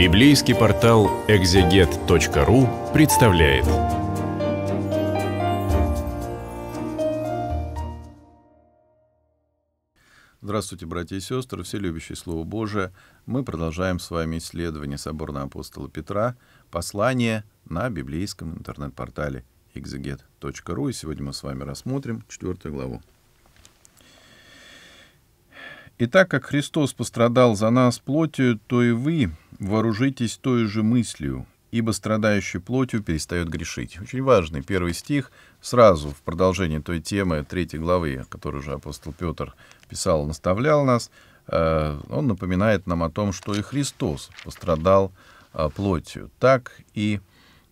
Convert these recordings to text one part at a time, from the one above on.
Библейский портал экзегет.ру представляет. Здравствуйте, братья и сестры, все любящие Слово Божие. Мы продолжаем с вами исследование соборного апостола Петра, послание на библейском интернет-портале exeget.ru. И сегодня мы с вами рассмотрим четвертую главу. И так как Христос пострадал за нас плотью, то и вы, вооружитесь той же мыслью, ибо страдающий плотью перестает грешить. Очень важный первый стих, сразу в продолжении той темы третьей главы, которую же апостол Петр писал, наставлял нас, э, он напоминает нам о том, что и Христос пострадал э, плотью. Так и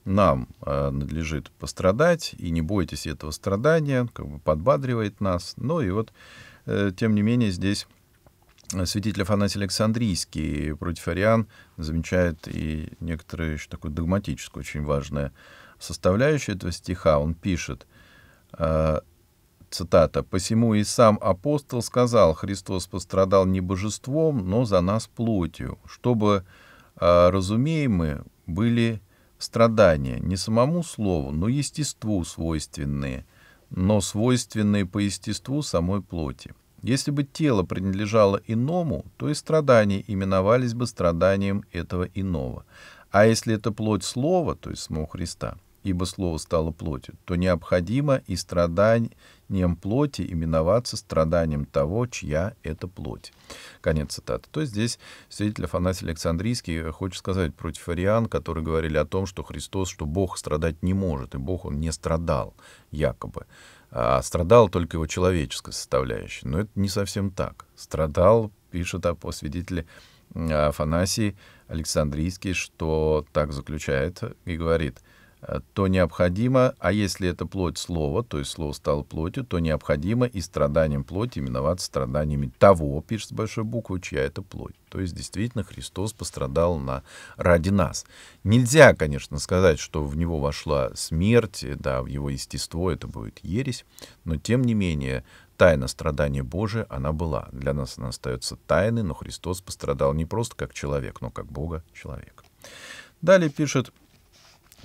нам э, надлежит пострадать, и не бойтесь этого страдания, как бы подбадривает нас. Но ну и вот, тем не менее, здесь святитель Афанасий Александрийский против ариан замечает и некоторую еще такую догматическую, очень важную составляющую этого стиха. Он пишет, э, цитата, «Посему и сам апостол сказал, Христос пострадал не божеством, но за нас плотью, чтобы э, разумеемы были страдания, не самому слову, но естеству свойственные, но свойственные по естеству самой плоти». Если бы тело принадлежало иному, то и страдания именовались бы страданием этого иного. А если это плоть слова, то есть самого Христа, ибо слово стало плотью, то необходимо и страданием плоти именоваться страданием того, чья это плоть. Конец цитаты. То есть здесь свидетель Афанасий Александрийский хочет сказать против ариан, которые говорили о том, что Христос, что Бог страдать не может, и Бог он не страдал, якобы. А страдал только его человеческая составляющая. Но это не совсем так. Страдал, пишет по свидетелю Афанасий Александрийский, что так заключает и говорит — то необходимо, а если это плоть слова, то есть слово стало плотью, то необходимо и страданием плоти именоваться страданиями того, пишет с большой буквы, чья это плоть. То есть действительно Христос пострадал на, ради нас. Нельзя, конечно, сказать, что в него вошла смерть, да, в его естество это будет ересь, но тем не менее тайна страдания Божия, она была. Для нас она остается тайной, но Христос пострадал не просто как человек, но как Бога человек. Далее пишет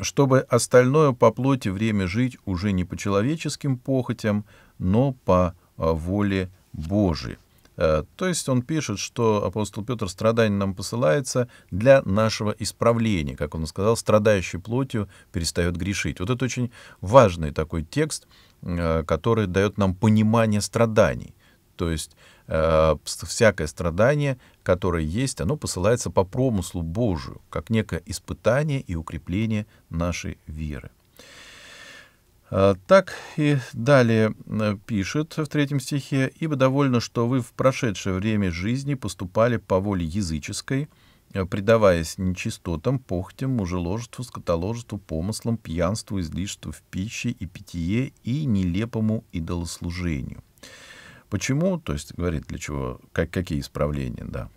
чтобы остальное по плоти время жить уже не по человеческим похотям, но по а, воле Божией. Э, то есть он пишет, что апостол Петр страдание нам посылается для нашего исправления. Как он сказал, страдающий плотью перестает грешить. Вот это очень важный такой текст, э, который дает нам понимание страданий. То есть э, всякое страдание, которое есть, оно посылается по промыслу Божию, как некое испытание и укрепление нашей веры. Э, так и далее э, пишет в третьем стихе, «Ибо довольно, что вы в прошедшее время жизни поступали по воле языческой, э, предаваясь нечистотам, похтям, мужеложеству, скотоложеству, помыслам, пьянству, излишеству в пище и питье и нелепому идолослужению». Почему, то есть говорит, для чего, как, какие исправления, да.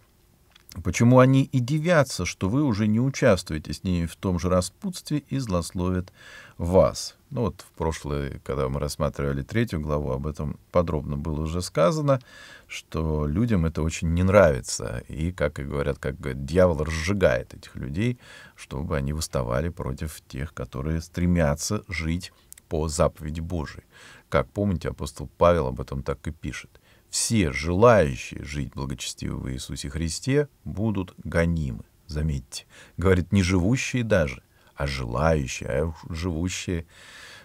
Почему они и дивятся, что вы уже не участвуете с ними в том же распутстве и злословят вас? Ну вот в прошлое, когда мы рассматривали третью главу, об этом подробно было уже сказано, что людям это очень не нравится. И, как и говорят, как говорят, дьявол разжигает этих людей, чтобы они выставали против тех, которые стремятся жить по заповеди Божией. Как помните, апостол Павел об этом так и пишет. Все желающие жить благочестиво в Иисусе Христе будут гонимы. Заметьте, говорит, не живущие даже, а желающие, а живущие.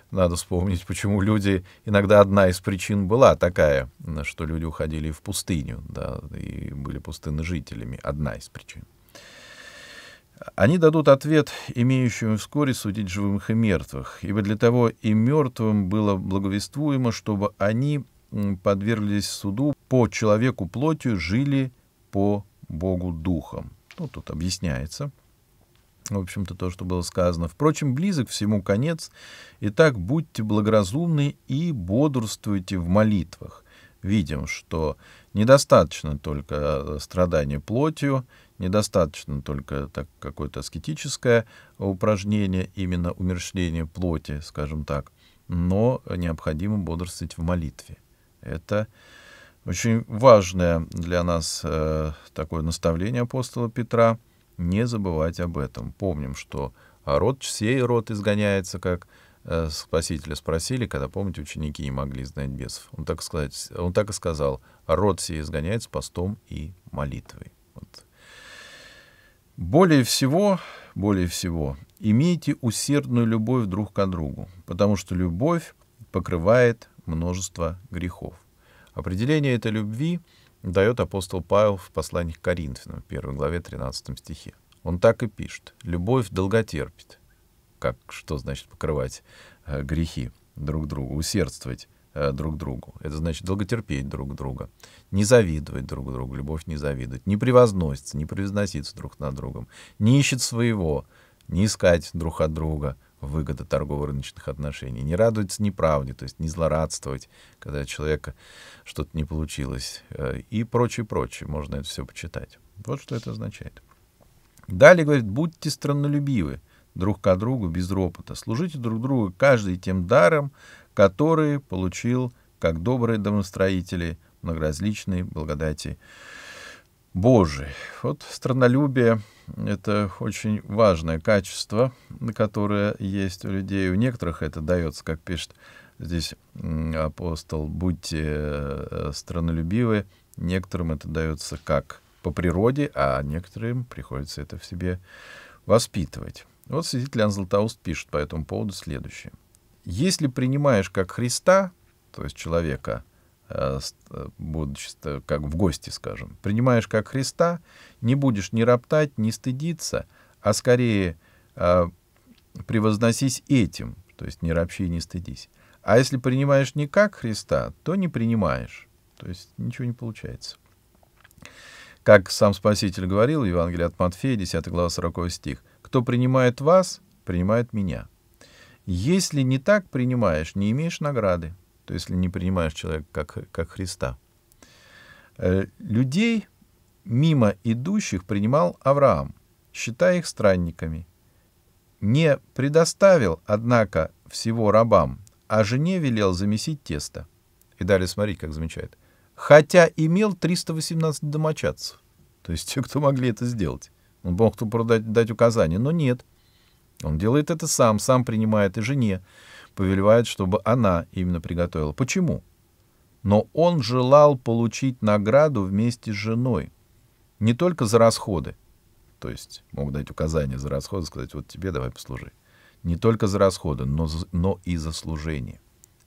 Надо вспомнить, почему люди, иногда одна из причин была такая, что люди уходили в пустыню, да, и были пустынны жителями, одна из причин. Они дадут ответ, имеющему вскоре судить живых и мертвых, ибо для того и мертвым было благовествуемо, чтобы они подверглись суду по человеку плотью, жили по Богу духом. Ну, тут объясняется. В общем-то, то, что было сказано. Впрочем, близок всему конец. Итак, будьте благоразумны и бодрствуйте в молитвах. Видим, что недостаточно только э, страдания плотью, недостаточно только так, какое-то аскетическое упражнение, именно умершление плоти, скажем так, но необходимо бодрствовать в молитве. Это очень важное для нас э, такое наставление апостола Петра. Не забывать об этом. Помним, что род сей род изгоняется, как э, Спасителя спросили, когда, помните, ученики не могли знать бесов. Он так, сказать, он так и сказал, род сей изгоняется постом и молитвой. Более всего, более всего, имейте усердную любовь друг к другу, потому что любовь покрывает множество грехов. Определение этой любви дает апостол Павел в послании к Коринфянам, 1 главе 13 стихе. Он так и пишет. «Любовь долготерпит». Как, что значит покрывать э, грехи друг другу, усердствовать Э, друг другу. Это значит долготерпеть друг друга, не завидовать друг другу, любовь не завидовать, не превозноситься, не превозноситься друг над другом, не ищет своего, не искать друг от друга выгоды торгово-рыночных отношений, не радуется неправде, то есть не злорадствовать, когда у человека что-то не получилось э, и прочее, прочее. Можно это все почитать. Вот что это означает. Далее говорит, будьте страннолюбивы друг к другу без ропота, служите друг другу каждый тем даром, которые получил как добрые домостроители многоразличной благодати Божией. Вот странолюбие — это очень важное качество, которое есть у людей. У некоторых это дается, как пишет здесь апостол, «Будьте э, странолюбивы». Некоторым это дается как по природе, а некоторым приходится это в себе воспитывать. Вот свидетель Иоанн Златоуст пишет по этому поводу следующее. Если принимаешь как Христа, то есть человека, э, э, будучи э, как в гости, скажем, принимаешь как Христа, не будешь ни роптать, ни стыдиться, а скорее превозносись этим, то есть не ропщи, и не стыдись. А если принимаешь не как Христа, то не принимаешь, то есть ничего не получается. Как сам Спаситель говорил, Евангелие от Матфея, 10 глава 40 стих, «Кто принимает вас, принимает меня». Если не так принимаешь, не имеешь награды. То есть, если не принимаешь человека как, как Христа. Э, людей, мимо идущих, принимал Авраам, считая их странниками. Не предоставил, однако, всего рабам, а жене велел замесить тесто. И далее смотри, как замечает. Хотя имел 318 домочадцев. То есть те, кто могли это сделать. Он ну, мог продать, дать указание, но нет. Он делает это сам, сам принимает и жене, повелевает, чтобы она именно приготовила. Почему? Но он желал получить награду вместе с женой. Не только за расходы. То есть мог дать указание за расходы, сказать, вот тебе давай послужи. Не только за расходы, но, но и за служение.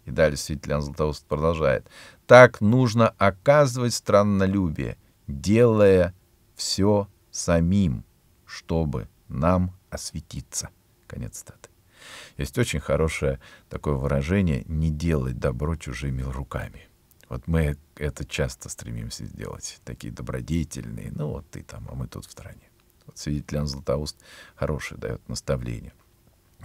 И далее Светлана Златоуст продолжает. Так нужно оказывать страннолюбие, делая все самим, чтобы нам осветиться. Конец цитаты. Есть очень хорошее такое выражение «не делать добро чужими руками». Вот мы это часто стремимся сделать, такие добродетельные, ну вот ты там, а мы тут в стране. Вот свидетель Иоанн Златоуст хорошее дает наставление.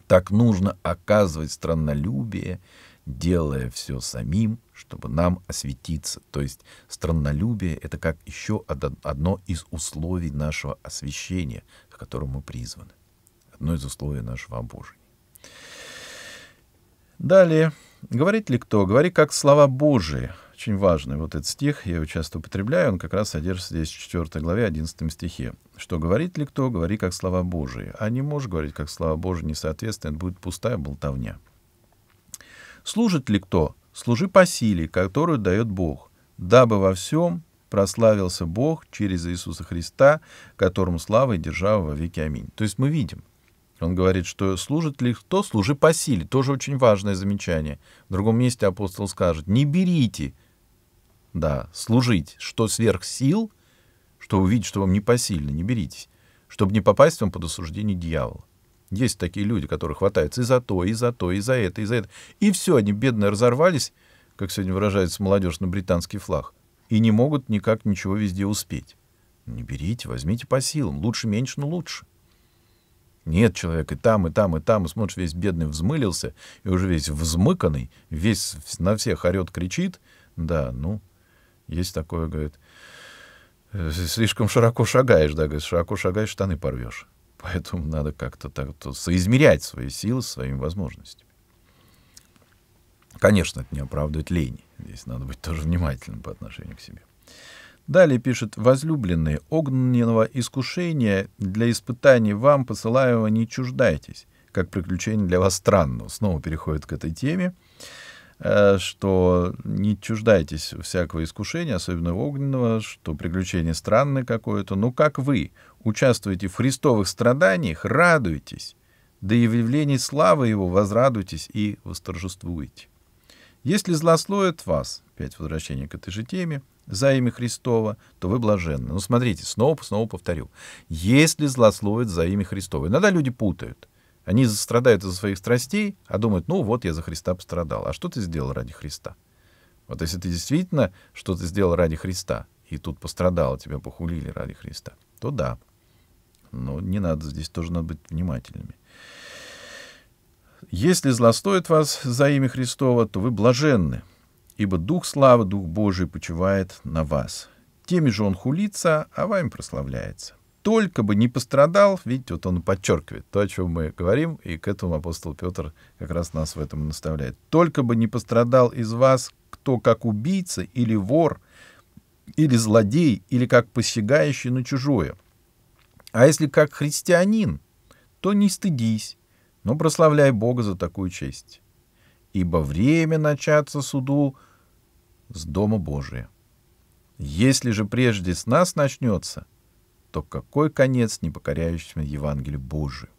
Так нужно оказывать страннолюбие, делая все самим, чтобы нам осветиться. То есть страннолюбие — это как еще одно из условий нашего освещения, к которому мы призваны но из условия нашего обожения. Далее. Говорит ли кто? Говори как слова Божии. Очень важный вот этот стих, я его часто употребляю, он как раз содержится здесь в 4 главе 11 стихе. Что говорит ли кто? Говори как слова Божии. А не можешь говорить как слова Божии, не соответственно, это будет пустая болтовня. Служит ли кто? Служи по силе, которую дает Бог, дабы во всем прославился Бог через Иисуса Христа, которому слава и держава во веки. Аминь. То есть мы видим, он говорит, что служит ли кто, служи по силе. Тоже очень важное замечание. В другом месте апостол скажет, не берите, да, служить, что сверх сил, что увидеть, что вам не посильно, не беритесь, чтобы не попасть вам под осуждение дьявола. Есть такие люди, которые хватаются и за то, и за то, и за это, и за это. И все, они бедно разорвались, как сегодня выражается молодежь на британский флаг, и не могут никак ничего везде успеть. Не берите, возьмите по силам. Лучше меньше, но лучше. Нет, человек и там, и там, и там, и смотришь, весь бедный взмылился, и уже весь взмыканный, весь на всех орет, кричит. Да, ну, есть такое, говорит, э, слишком широко шагаешь, да, говорит, широко шагаешь, штаны порвешь. Поэтому надо как-то так то соизмерять свои силы с своими возможностями. Конечно, это не оправдывает лень. Здесь надо быть тоже внимательным по отношению к себе. Далее пишет «Возлюбленные, огненного искушения для испытаний вам посылаю не чуждайтесь, как приключение для вас странно». Снова переходит к этой теме, э, что не чуждайтесь всякого искушения, особенно огненного, что приключение странное какое-то. Но как вы участвуете в христовых страданиях, радуйтесь, да и в явлении славы его возрадуйтесь и восторжествуйте. Если злословят вас, опять возвращение к этой же теме, за имя Христова, то вы блаженны. Ну, смотрите, снова, снова повторю. Если злословят за имя Христова. Иногда люди путают. Они страдают из-за своих страстей, а думают, ну вот я за Христа пострадал. А что ты сделал ради Христа? Вот если ты действительно что-то сделал ради Христа, и тут пострадал, тебя похулили ради Христа, то да. Но не надо, здесь тоже надо быть внимательными. Если злостоит вас за имя Христова, то вы блаженны, ибо Дух славы, Дух Божий почивает на вас. Теми же он хулится, а вами прославляется. Только бы не пострадал, видите, вот он подчеркивает то, о чем мы говорим, и к этому апостол Петр как раз нас в этом наставляет. Только бы не пострадал из вас кто как убийца или вор, или злодей, или как посягающий на чужое. А если как христианин, то не стыдись, но прославляй Бога за такую честь. Ибо время начаться суду с Дома Божия. Если же прежде с нас начнется, то какой конец непокоряющимся Евангелию Божию?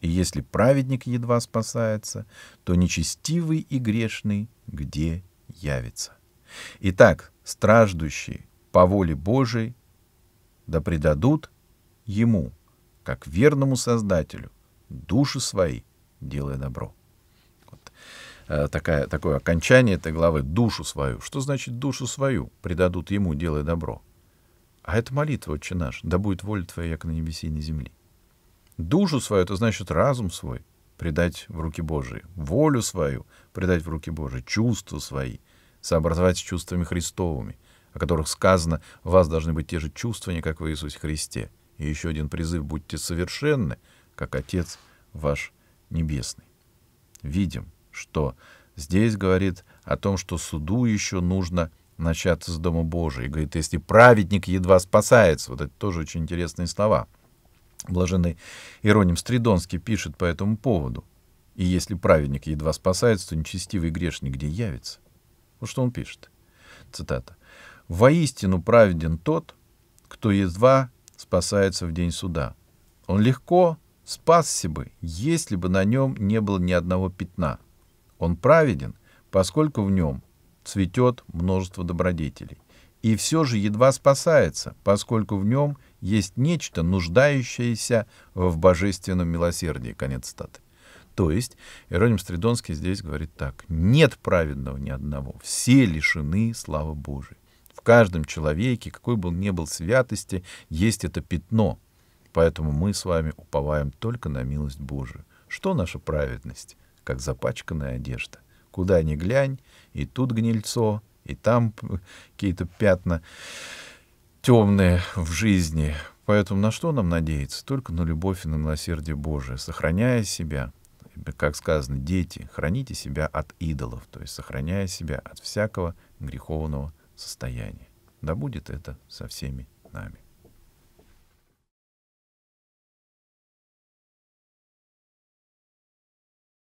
И если праведник едва спасается, то нечестивый и грешный где явится? Итак, страждущие по воле Божией да предадут Ему, как верному Создателю, души свои, делая добро. Вот. Э, такая, такое окончание этой главы — душу свою. Что значит душу свою? Предадут ему, делая добро. А это молитва, отче наш, да будет воля твоя, як на небесе и на земле. Душу свою — это значит разум свой предать в руки Божии, волю свою предать в руки Божии, чувства свои сообразовать с чувствами Христовыми, о которых сказано, у вас должны быть те же чувствования, как в Иисусе Христе. И еще один призыв — будьте совершенны — как Отец ваш Небесный. Видим, что здесь говорит о том, что суду еще нужно начаться с Дома Божия. И говорит, если праведник едва спасается, вот это тоже очень интересные слова. Блаженный Ироним Стридонский пишет по этому поводу. И если праведник едва спасается, то нечестивый грешник где явится? Вот что он пишет. Цитата. «Воистину праведен тот, кто едва спасается в день суда. Он легко спасся бы, если бы на нем не было ни одного пятна. Он праведен, поскольку в нем цветет множество добродетелей. И все же едва спасается, поскольку в нем есть нечто, нуждающееся в божественном милосердии. Конец статы. То есть, Иероним Стридонский здесь говорит так. Нет праведного ни одного. Все лишены славы Божией. В каждом человеке, какой бы он ни был святости, есть это пятно – Поэтому мы с вами уповаем только на милость Божию. Что наша праведность? Как запачканная одежда. Куда ни глянь, и тут гнильцо, и там какие-то пятна темные в жизни. Поэтому на что нам надеяться? Только на любовь и на милосердие Божие, сохраняя себя, э, как сказано, дети, храните себя от идолов, то есть сохраняя себя от всякого греховного состояния. Да будет это со всеми нами.